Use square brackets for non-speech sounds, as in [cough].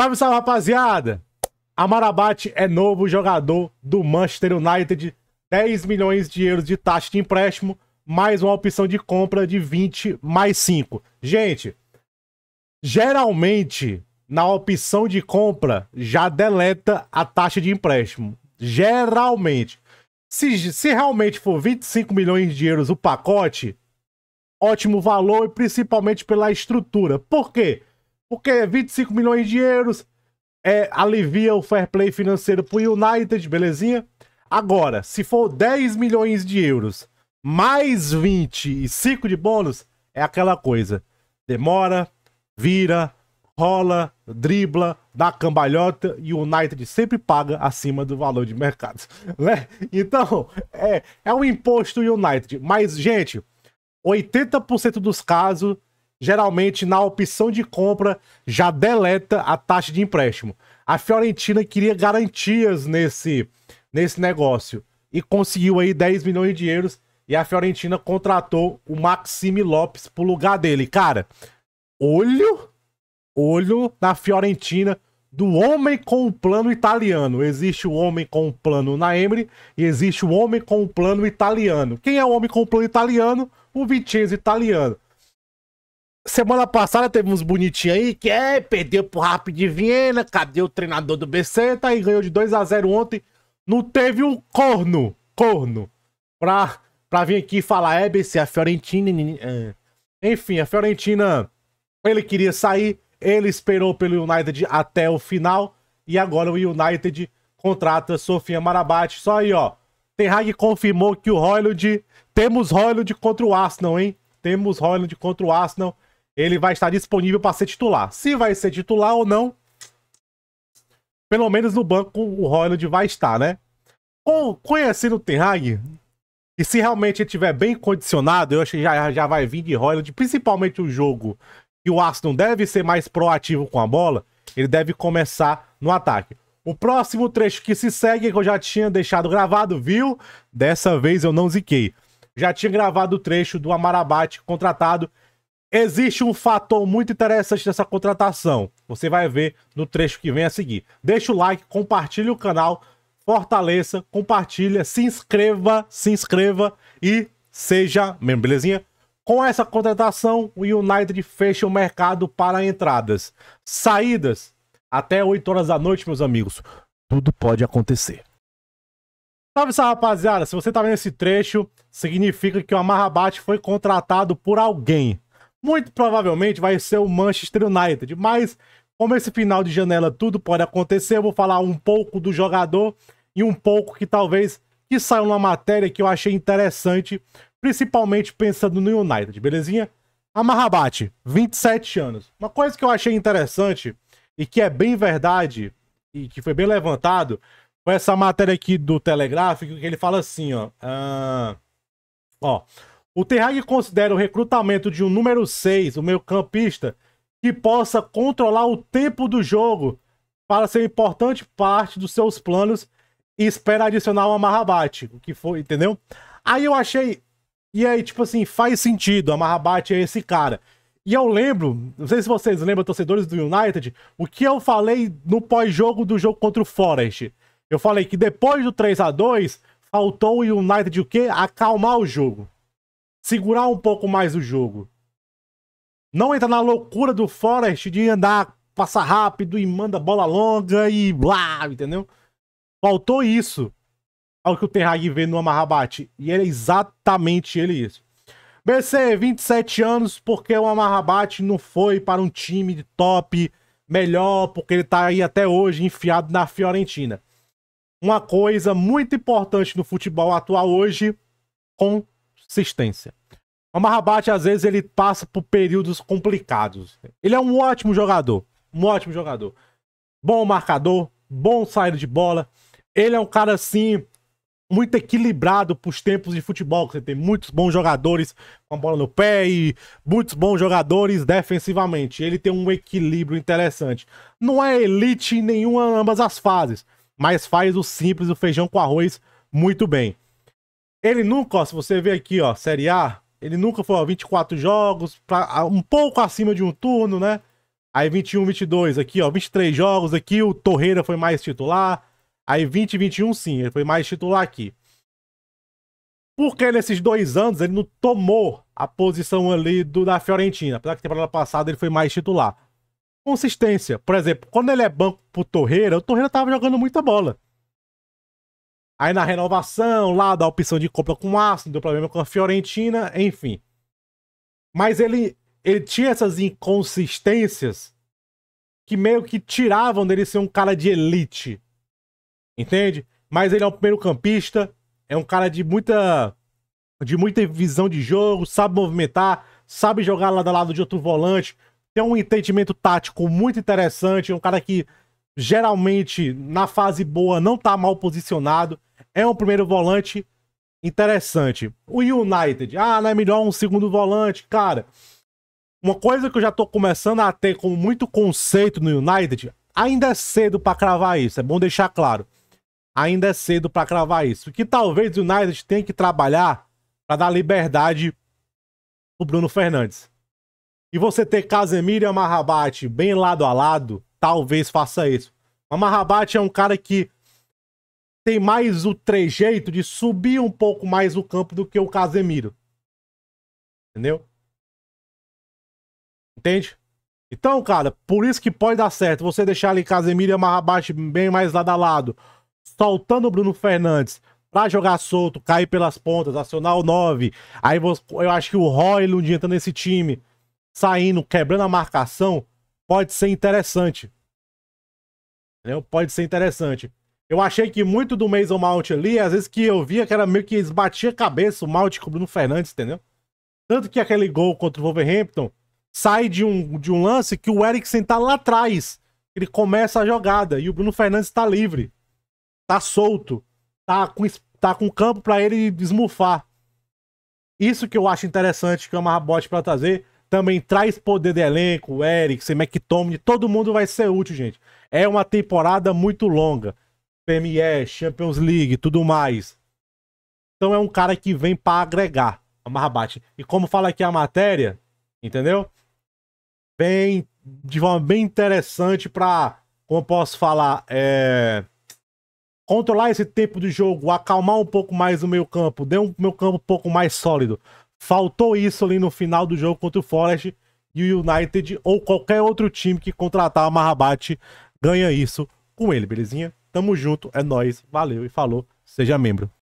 Salve, salve, rapaziada! Amarabate é novo jogador do Manchester United. 10 milhões de euros de taxa de empréstimo, mais uma opção de compra de 20 mais 5. Gente, geralmente na opção de compra já deleta a taxa de empréstimo. Geralmente. Se, se realmente for 25 milhões de euros o pacote, ótimo valor e principalmente pela estrutura. Por quê? porque 25 milhões de euros é, alivia o fair play financeiro pro United, belezinha? Agora, se for 10 milhões de euros mais 25 de bônus, é aquela coisa. Demora, vira, rola, dribla, dá cambalhota e o United sempre paga acima do valor de mercado, [laughs] né? Então, é, é um imposto United. Mas, gente, 80% dos casos geralmente na opção de compra já deleta a taxa de empréstimo. A Fiorentina queria garantias nesse, nesse negócio e conseguiu aí 10 milhões de euros e a Fiorentina contratou o Maxime Lopes pro lugar dele. Cara, olho, olho na Fiorentina do homem com o plano italiano. Existe o homem com o plano na Emre e existe o homem com o plano italiano. Quem é o homem com o plano italiano? O Vincenzo italiano. Semana passada teve uns bonitinhos aí que é, perdeu pro rápido de Viena, cadê o treinador do BC? Tá aí, ganhou de 2 a 0 ontem. Não teve um corno, corno, pra, pra vir aqui falar, é, BC, a é Fiorentina. É. Enfim, a Fiorentina, ele queria sair, ele esperou pelo United até o final, e agora o United contrata Sofia Marabate. Só aí, ó. Ten Hag confirmou que o Royland. Temos Royland contra o Arsenal, hein? Temos Royland contra o Arsenal ele vai estar disponível para ser titular. Se vai ser titular ou não, pelo menos no banco o Royland vai estar, né? Com, conhecendo o Ten Hag, e se realmente ele estiver bem condicionado, eu acho que já, já vai vir de Royland, principalmente o jogo que o Arsenal deve ser mais proativo com a bola, ele deve começar no ataque. O próximo trecho que se segue, que eu já tinha deixado gravado, viu? Dessa vez eu não ziquei. Já tinha gravado o trecho do Amarabate contratado Existe um fator muito interessante nessa contratação. Você vai ver no trecho que vem a seguir. Deixa o like, compartilhe o canal, fortaleça, compartilha, se inscreva, se inscreva e seja membro, belezinha? Com essa contratação, o United fecha o mercado para entradas. Saídas até 8 horas da noite, meus amigos. Tudo pode acontecer. Salve, salve, rapaziada. Se você tá vendo esse trecho, significa que o Amarrabate foi contratado por alguém. Muito provavelmente vai ser o Manchester United, mas como esse final de janela tudo pode acontecer, eu vou falar um pouco do jogador e um pouco que talvez que saiu numa matéria que eu achei interessante, principalmente pensando no United, belezinha? Amarrabate, 27 anos. Uma coisa que eu achei interessante e que é bem verdade e que foi bem levantado foi essa matéria aqui do Telegráfico que ele fala assim, ó. Uh, ó, o Terrag considera o recrutamento de um número 6, o meio-campista, que possa controlar o tempo do jogo para ser importante parte dos seus planos e espera adicionar o amarrabate, o que foi, entendeu? Aí eu achei, e aí tipo assim, faz sentido, amarrabate é esse cara. E eu lembro, não sei se vocês lembram, torcedores do United, o que eu falei no pós-jogo do jogo contra o Forest. Eu falei que depois do 3 a 2 faltou o United o quê? Acalmar o jogo segurar um pouco mais o jogo. Não entra na loucura do Forest de andar, passar rápido e manda bola longa e blá, entendeu? Faltou isso ao que o Ten vê no Amarrabate. E é exatamente ele isso. BC, 27 anos, porque o Amarrabate não foi para um time de top melhor, porque ele tá aí até hoje enfiado na Fiorentina. Uma coisa muito importante no futebol atual hoje, consistência. O Amrabat, às vezes, ele passa por períodos complicados. Ele é um ótimo jogador. Um ótimo jogador. Bom marcador, bom saída de bola. Ele é um cara, assim, muito equilibrado para os tempos de futebol. Você tem muitos bons jogadores com a bola no pé e muitos bons jogadores defensivamente. Ele tem um equilíbrio interessante. Não é elite em nenhuma ambas as fases, mas faz o simples, o feijão com arroz, muito bem. Ele nunca, ó, se você ver aqui, ó, Série A, ele nunca foi, ó, 24 jogos, pra, um pouco acima de um turno, né? Aí 21, 22 aqui, ó, 23 jogos aqui, o Torreira foi mais titular. Aí 20, 21 sim, ele foi mais titular aqui. Porque nesses dois anos ele não tomou a posição ali do, da Fiorentina. Apesar que temporada passada ele foi mais titular. Consistência. Por exemplo, quando ele é banco pro Torreira, o Torreira tava jogando muita bola. Aí na renovação, lá da opção de compra com o Arsenal, deu problema com a Fiorentina, enfim. Mas ele, ele tinha essas inconsistências que meio que tiravam dele ser um cara de elite. Entende? Mas ele é um primeiro-campista, é um cara de muita de muita visão de jogo, sabe movimentar, sabe jogar lado a lado de outro volante, tem um entendimento tático muito interessante, é um cara que geralmente na fase boa não está mal posicionado, é um primeiro volante interessante. O United, ah, não é melhor um segundo volante, cara. Uma coisa que eu já tô começando a ter como muito conceito no United, ainda é cedo para cravar isso, é bom deixar claro. Ainda é cedo para cravar isso. Que talvez o United tenha que trabalhar para dar liberdade pro Bruno Fernandes. E você ter Casemiro e Amarrabate bem lado a lado, talvez faça isso. Mas é um cara que tem mais o trejeito de subir um pouco mais o campo do que o Casemiro. Entendeu? Entende? Então, cara, por isso que pode dar certo. Você deixar ali Casemiro e Mahabate bem mais lado a lado, soltando o Bruno Fernandes pra jogar solto, cair pelas pontas, acionar o 9. Aí eu acho que o Roy Lundinho entrando nesse time, saindo, quebrando a marcação, pode ser interessante. Entendeu? Pode ser interessante. Eu achei que muito do Mason Mount ali, às vezes que eu via que era meio que esbatia a cabeça o Mount com o Bruno Fernandes, entendeu? Tanto que aquele gol contra o Wolverhampton sai de um, de um lance que o Eriksen tá lá atrás. Ele começa a jogada e o Bruno Fernandes tá livre. Tá solto. Tá com, tá com campo para ele desmufar. Isso que eu acho interessante que o Amarrabote pra trazer. Também traz poder de elenco, Eric, McTominay, todo mundo vai ser útil, gente. É uma temporada muito longa. PME, Champions League, tudo mais. Então é um cara que vem para agregar a Marrabat. E como fala aqui a matéria, entendeu? Bem, de forma bem interessante para, como eu posso falar, é... controlar esse tempo de jogo, acalmar um pouco mais o meu campo, dar um meu campo um pouco mais sólido. Faltou isso ali no final do jogo contra o Forest e o United ou qualquer outro time que contratar a Marrabat ganha isso com ele, belezinha? Tamo junto, é nós, valeu e falou, seja membro.